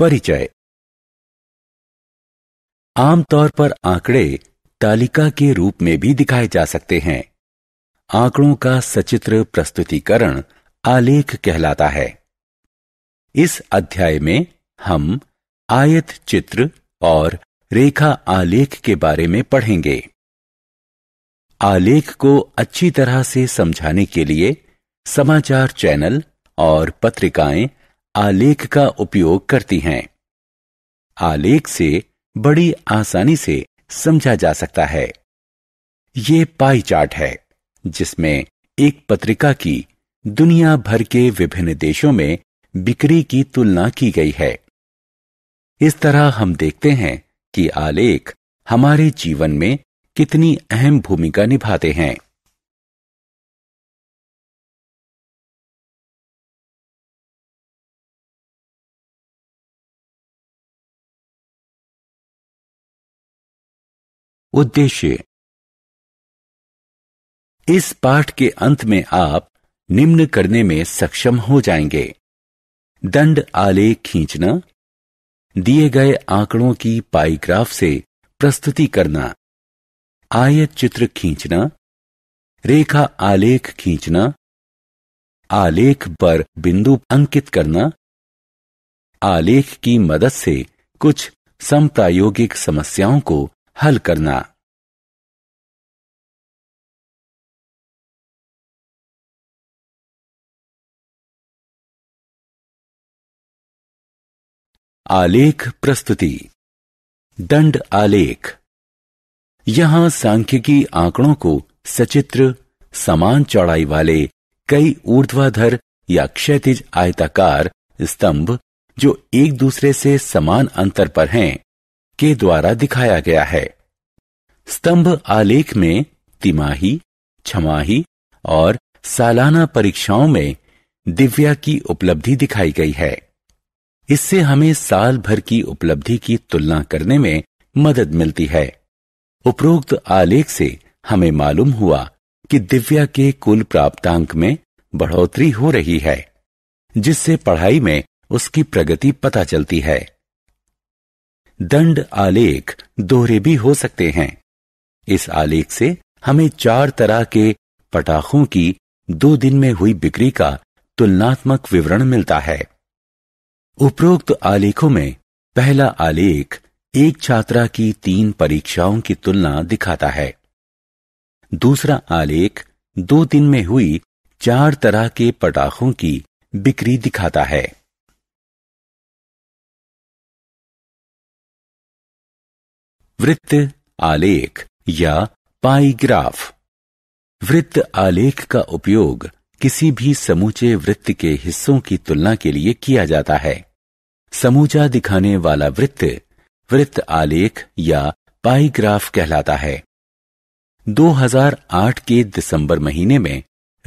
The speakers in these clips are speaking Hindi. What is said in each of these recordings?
परिचय आमतौर पर आंकड़े तालिका के रूप में भी दिखाए जा सकते हैं आंकड़ों का सचित्र प्रस्तुतिकरण आलेख कहलाता है इस अध्याय में हम आयत चित्र और रेखा आलेख के बारे में पढ़ेंगे आलेख को अच्छी तरह से समझाने के लिए समाचार चैनल और पत्रिकाएं आलेख का उपयोग करती हैं आलेख से बड़ी आसानी से समझा जा सकता है ये पाई चार्ट है जिसमें एक पत्रिका की दुनिया भर के विभिन्न देशों में बिक्री की तुलना की गई है इस तरह हम देखते हैं कि आलेख हमारे जीवन में कितनी अहम भूमिका निभाते हैं उद्देश्य इस पाठ के अंत में आप निम्न करने में सक्षम हो जाएंगे दंड आलेख खींचना दिए गए आंकड़ों की पाईग्राफ से प्रस्तुति करना आयत चित्र खींचना रेखा आलेख खींचना आलेख पर बिंदु अंकित करना आलेख की मदद से कुछ समप्रायोगिक समस्याओं को हल करना आलेख प्रस्तुति दंड आलेख यहां सांख्यिकी आंकड़ों को सचित्र समान चौड़ाई वाले कई ऊर्ध्वाधर या क्षैतिज आयताकार स्तंभ जो एक दूसरे से समान अंतर पर हैं के द्वारा दिखाया गया है स्तंभ आलेख में तिमाही छमाही और सालाना परीक्षाओं में दिव्या की उपलब्धि दिखाई गई है इससे हमें साल भर की उपलब्धि की तुलना करने में मदद मिलती है उपरोक्त आलेख से हमें मालूम हुआ कि दिव्या के कुल प्राप्तांक में बढ़ोतरी हो रही है जिससे पढ़ाई में उसकी प्रगति पता चलती है दंड आलेख दोहरे भी हो सकते हैं इस आलेख से हमें चार तरह के पटाखों की दो दिन में हुई बिक्री का तुलनात्मक विवरण मिलता है उपरोक्त आलेखों में पहला आलेख एक छात्रा की तीन परीक्षाओं की तुलना दिखाता है दूसरा आलेख दो दिन में हुई चार तरह के पटाखों की बिक्री दिखाता है वृत्त आलेख या पाईग्राफ वृत्त आलेख का उपयोग किसी भी समूचे वृत्त के हिस्सों की तुलना के लिए किया जाता है समूचा दिखाने वाला वृत्त वृत्त आलेख या पाईग्राफ कहलाता है 2008 के दिसंबर महीने में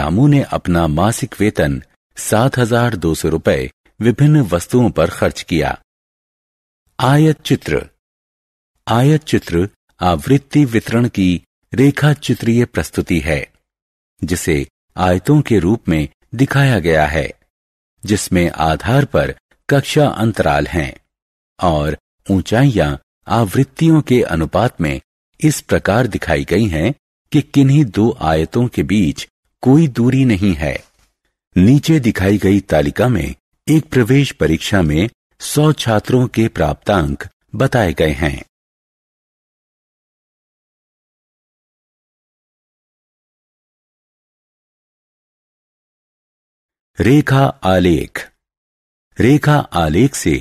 रामू ने अपना मासिक वेतन सात हजार दो सौ रुपए विभिन्न वस्तुओं पर खर्च किया आयत चित्र आयत चित्र आवृत्ति वितरण की रेखा चित्रीय प्रस्तुति है जिसे आयतों के रूप में दिखाया गया है जिसमें आधार पर कक्षा अंतराल हैं और ऊंचाइयां आवृत्तियों के अनुपात में इस प्रकार दिखाई गई हैं कि किन्हीं दो आयतों के बीच कोई दूरी नहीं है नीचे दिखाई गई तालिका में एक प्रवेश परीक्षा में 100 छात्रों के प्राप्तांक बताए गए हैं रेखा आलेख रेखा आलेख से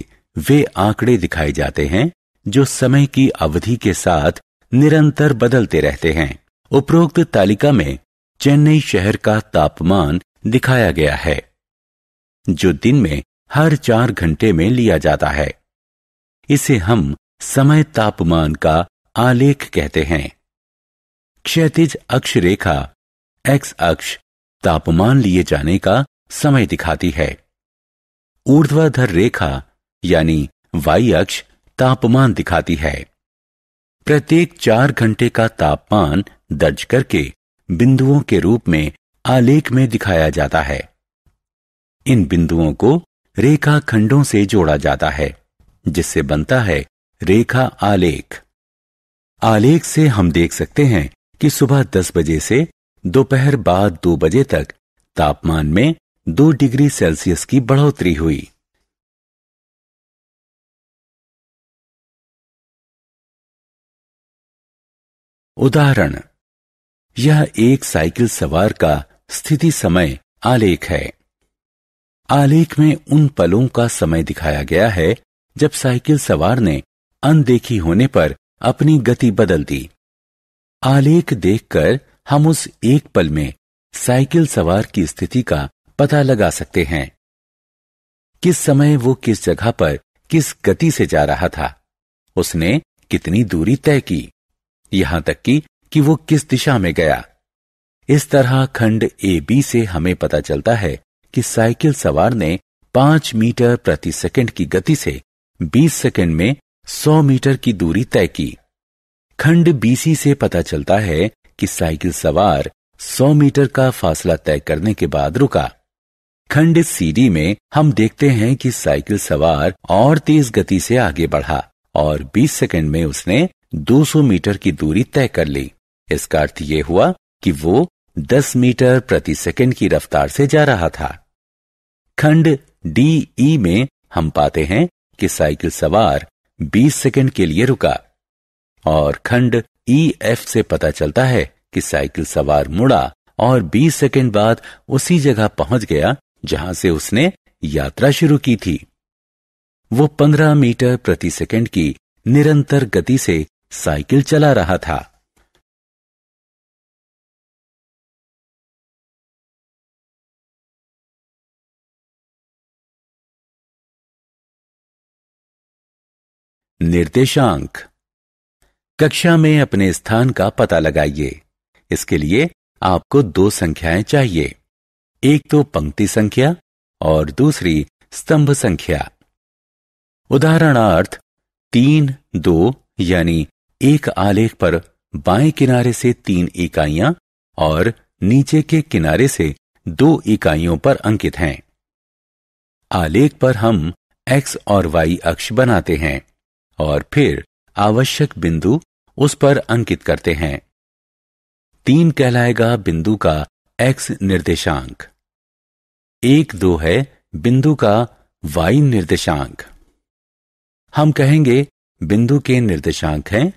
वे आंकड़े दिखाए जाते हैं जो समय की अवधि के साथ निरंतर बदलते रहते हैं उपरोक्त तालिका में चेन्नई शहर का तापमान दिखाया गया है जो दिन में हर चार घंटे में लिया जाता है इसे हम समय तापमान का आलेख कहते हैं क्षैतिज अक्षरेखा एक्स अक्ष तापमान लिए जाने का समय दिखाती है ऊर्ध्वाधर रेखा यानी वाई अक्ष तापमान दिखाती है प्रत्येक चार घंटे का तापमान दर्ज करके बिंदुओं के रूप में आलेख में दिखाया जाता है इन बिंदुओं को रेखा खंडों से जोड़ा जाता है जिससे बनता है रेखा आलेख आलेख से हम देख सकते हैं कि सुबह 10 बजे से दोपहर बाद 2 बजे तक तापमान में दो डिग्री सेल्सियस की बढ़ोतरी हुई उदाहरण यह एक साइकिल सवार का स्थिति समय आलेख है आलेख में उन पलों का समय दिखाया गया है जब साइकिल सवार ने अनदेखी होने पर अपनी गति बदल दी आलेख देखकर हम उस एक पल में साइकिल सवार की स्थिति का पता लगा सकते हैं किस समय वो किस जगह पर किस गति से जा रहा था उसने कितनी दूरी तय की यहां तक कि कि वो किस दिशा में गया इस तरह खंड ए बी से हमें पता चलता है कि साइकिल सवार ने पांच मीटर प्रति सेकंड की गति से बीस सेकंड में सौ मीटर की दूरी तय की खंड बीसी से पता चलता है कि साइकिल सवार सौ मीटर का फासला तय करने के बाद रुका खंड सीडी में हम देखते हैं कि साइकिल सवार और तेज गति से आगे बढ़ा और 20 सेकंड में उसने 200 मीटर की दूरी तय कर ली इसका अर्थ ये हुआ कि वो 10 मीटर प्रति सेकंड की रफ्तार से जा रहा था खंड डी ई में हम पाते हैं कि साइकिल सवार 20 सेकंड के लिए रुका और खंड ई एफ से पता चलता है कि साइकिल सवार मुड़ा और 20 सेकंड बाद उसी जगह पहुंच गया जहां से उसने यात्रा शुरू की थी वो पंद्रह मीटर प्रति सेकंड की निरंतर गति से साइकिल चला रहा था निर्देशांक कक्षा में अपने स्थान का पता लगाइए इसके लिए आपको दो संख्याएं चाहिए एक तो पंक्ति संख्या और दूसरी स्तंभ संख्या उदाहरणार्थ तीन दो यानी एक आलेख पर बाएं किनारे से तीन इकाइयां और नीचे के किनारे से दो इकाइयों पर अंकित हैं आलेख पर हम x और y अक्ष बनाते हैं और फिर आवश्यक बिंदु उस पर अंकित करते हैं तीन कहलाएगा बिंदु का x निर्देशांक एक दो है बिंदु का वाई निर्देशांक हम कहेंगे बिंदु के निर्देशांक हैं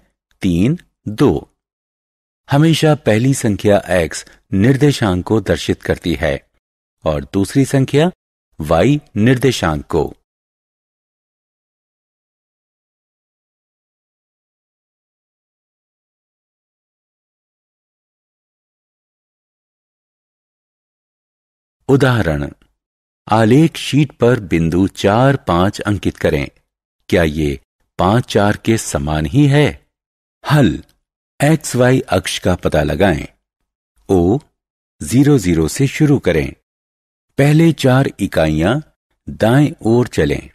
तीन दो हमेशा पहली संख्या x निर्देशांक को दर्शित करती है और दूसरी संख्या y निर्देशांक को उदाहरण आलेख शीट पर बिंदु चार पांच अंकित करें क्या ये पांच चार के समान ही है हल एक्स वाई अक्ष का पता लगाएं। ओ जीरो जीरो से शुरू करें पहले चार इकाइयां दाएं ओर चलें,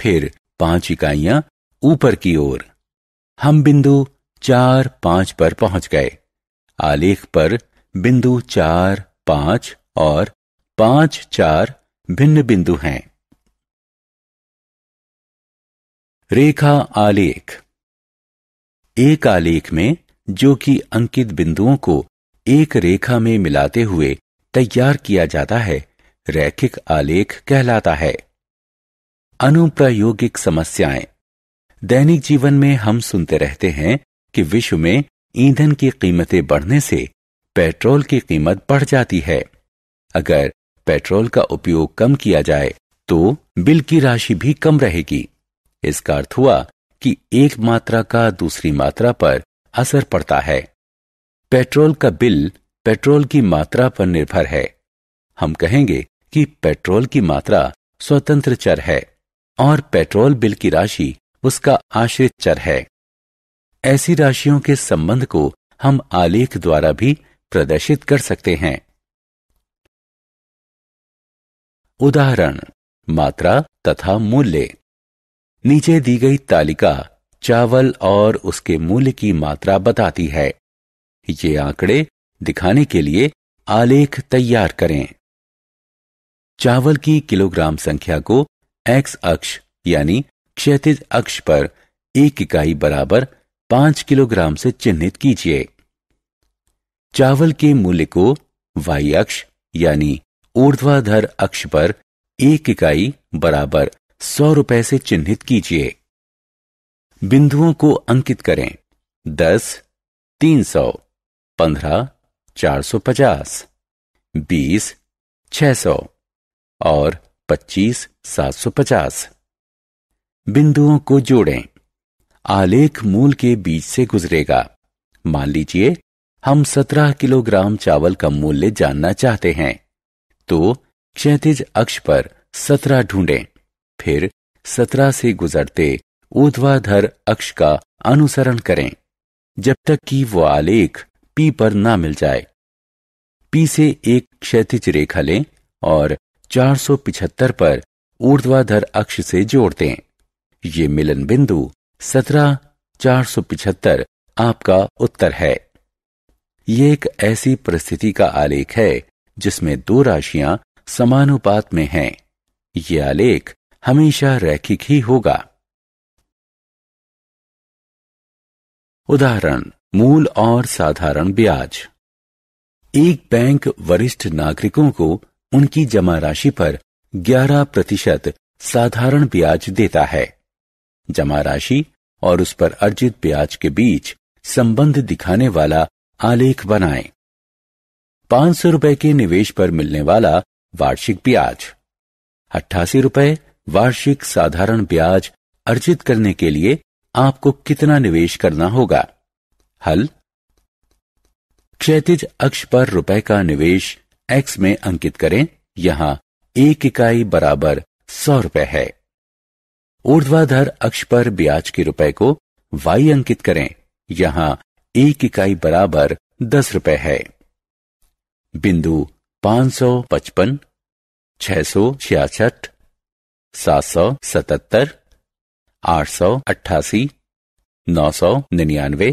फिर पांच इकाइयां ऊपर की ओर हम बिंदु चार पांच पर पहुंच गए आलेख पर बिंदु चार पांच और पांच चार भिन्न बिंदु हैं रेखा आलेख एक आलेख में जो कि अंकित बिंदुओं को एक रेखा में मिलाते हुए तैयार किया जाता है रैखिक आलेख कहलाता है अनुप्रायोगिक समस्याएं दैनिक जीवन में हम सुनते रहते हैं कि विश्व में ईंधन की कीमतें बढ़ने से पेट्रोल की कीमत बढ़ जाती है अगर पेट्रोल का उपयोग कम किया जाए तो बिल की राशि भी कम रहेगी इसका अर्थ हुआ कि एक मात्रा का दूसरी मात्रा पर असर पड़ता है पेट्रोल का बिल पेट्रोल की मात्रा पर निर्भर है हम कहेंगे कि पेट्रोल की मात्रा स्वतंत्र चर है और पेट्रोल बिल की राशि उसका आश्रित चर है ऐसी राशियों के संबंध को हम आलेख द्वारा भी प्रदर्शित कर सकते हैं उदाहरण मात्रा तथा मूल्य नीचे दी गई तालिका चावल और उसके मूल्य की मात्रा बताती है ये आंकड़े दिखाने के लिए आलेख तैयार करें चावल की किलोग्राम संख्या को एक्स अक्ष यानी क्षेत्र अक्ष पर एक इकाई बराबर पांच किलोग्राम से चिन्हित कीजिए चावल के मूल्य को वाई अक्ष यानी ऊर्ध्वाधर अक्ष पर एक इकाई बराबर सौ रुपए से चिन्हित कीजिए बिंदुओं को अंकित करें दस तीन सौ पंद्रह चार सौ पचास बीस छह सौ और पच्चीस सात सौ पचास बिंदुओं को जोड़ें आलेख मूल के बीच से गुजरेगा मान लीजिए हम सत्रह किलोग्राम चावल का मूल्य जानना चाहते हैं तो क्षैतिज अक्ष पर सत्रह ढूंढें, फिर सत्रह से गुजरते ऊर्ध्वाधर अक्ष का अनुसरण करें जब तक कि वह आलेख पी पर ना मिल जाए पी से एक क्षैतिज रेखा लें और 475 पर ऊर्ध्वाधर अक्ष से जोड़ दें ये मिलन बिंदु 17 475 आपका उत्तर है ये एक ऐसी परिस्थिति का आलेख है जिसमें दो राशियां समानुपात में हैं। ये आलेख हमेशा रैखिक ही होगा उदाहरण मूल और साधारण ब्याज एक बैंक वरिष्ठ नागरिकों को उनकी जमा राशि पर 11 प्रतिशत साधारण ब्याज देता है जमा राशि और उस पर अर्जित ब्याज के बीच संबंध दिखाने वाला आलेख बनाएं। पांच सौ रुपए के निवेश पर मिलने वाला वार्षिक ब्याज अट्ठासी रुपए वार्षिक साधारण ब्याज अर्जित करने के लिए आपको कितना निवेश करना होगा हल क्षैतिज अक्ष पर रुपए का निवेश एक्स में अंकित करें यहां एक इकाई बराबर सौ रुपए है ऊर्ध्वाधर अक्ष पर ब्याज के रुपए को वाई अंकित करें यहां एक इकाई बराबर दस रुपए है बिंदु पांच सौ पचपन छह सौ छियासठ सात सौ सतहत्तर आठ सौ अट्ठासी नौ सौ निन्यानवे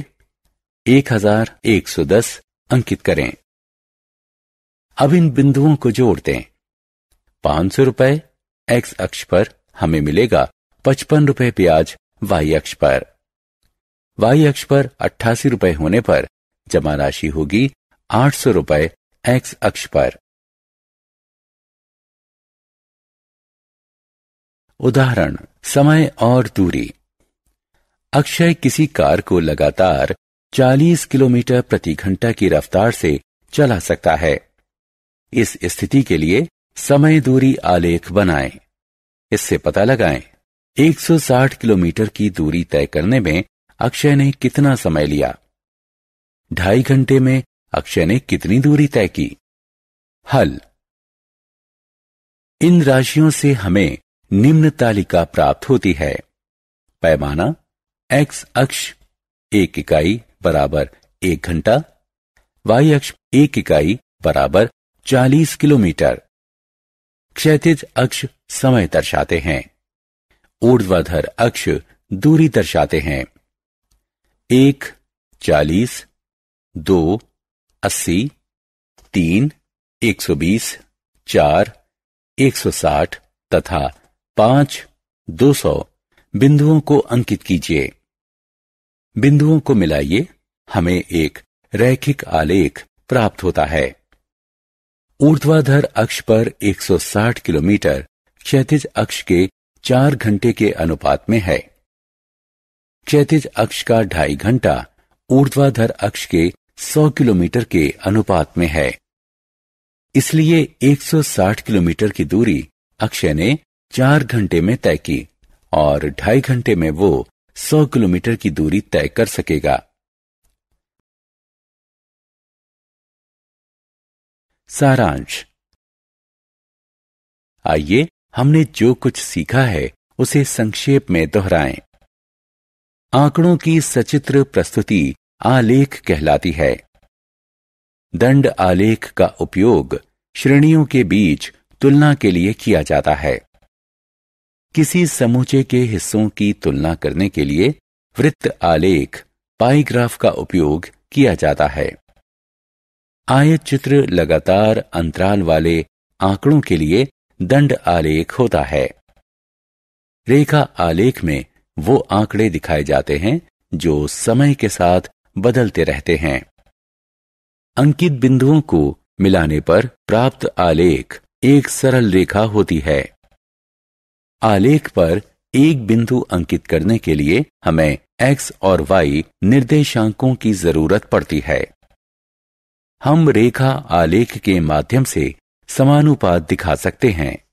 एक हजार एक सौ दस अंकित करें अब इन बिंदुओं को जोड़ दें पांच सौ रुपए एक्स अक्ष पर हमें मिलेगा पचपन रुपए ब्याज वाई अक्ष पर वाई अक्ष पर अट्ठासी रुपए होने पर जमा राशि होगी आठ सौ रुपए एक्स अक्ष पर उदाहरण समय और दूरी अक्षय किसी कार को लगातार 40 किलोमीटर प्रति घंटा की रफ्तार से चला सकता है इस स्थिति के लिए समय दूरी आलेख बनाएं। इससे पता लगाएं 160 किलोमीटर की दूरी तय करने में अक्षय ने कितना समय लिया ढाई घंटे में अक्षय ने कितनी दूरी तय की हल इन राशियों से हमें निम्न तालिका प्राप्त होती है पैमाना एक्स अक्ष एक इकाई बराबर एक घंटा वाई अक्ष एक इकाई बराबर चालीस किलोमीटर क्षैतिज अक्ष समय दर्शाते हैं ऊर्ध्वाधर अक्ष दूरी दर्शाते हैं एक चालीस दो अस्सी तीन एक सौ बीस चार एक सौ साठ तथा पांच दो सौ बिंदुओं को अंकित कीजिए बिंदुओं को मिलाइए हमें एक रैखिक आलेख प्राप्त होता है ऊर्ध्वाधर अक्ष पर 160 किलोमीटर क्षैतिज अक्ष के चार घंटे के अनुपात में है क्षैतिज अक्ष का ढाई घंटा ऊर्ध्वाधर अक्ष के 100 किलोमीटर के अनुपात में है इसलिए 160 किलोमीटर की दूरी अक्षय ने चार घंटे में तय की और ढाई घंटे में वो 100 किलोमीटर की दूरी तय कर सकेगा सारांश आइए हमने जो कुछ सीखा है उसे संक्षेप में दोहराएं। आंकड़ों की सचित्र प्रस्तुति आलेख कहलाती है दंड आलेख का उपयोग श्रेणियों के बीच तुलना के लिए किया जाता है किसी समूचे के हिस्सों की तुलना करने के लिए वृत्त आलेख पाईग्राफ का उपयोग किया जाता है आयत चित्र लगातार अंतराल वाले आंकड़ों के लिए दंड आलेख होता है रेखा आलेख में वो आंकड़े दिखाए जाते हैं जो समय के साथ बदलते रहते हैं अंकित बिंदुओं को मिलाने पर प्राप्त आलेख एक सरल रेखा होती है आलेख पर एक बिंदु अंकित करने के लिए हमें x और y निर्देशांकों की जरूरत पड़ती है हम रेखा आलेख के माध्यम से समानुपात दिखा सकते हैं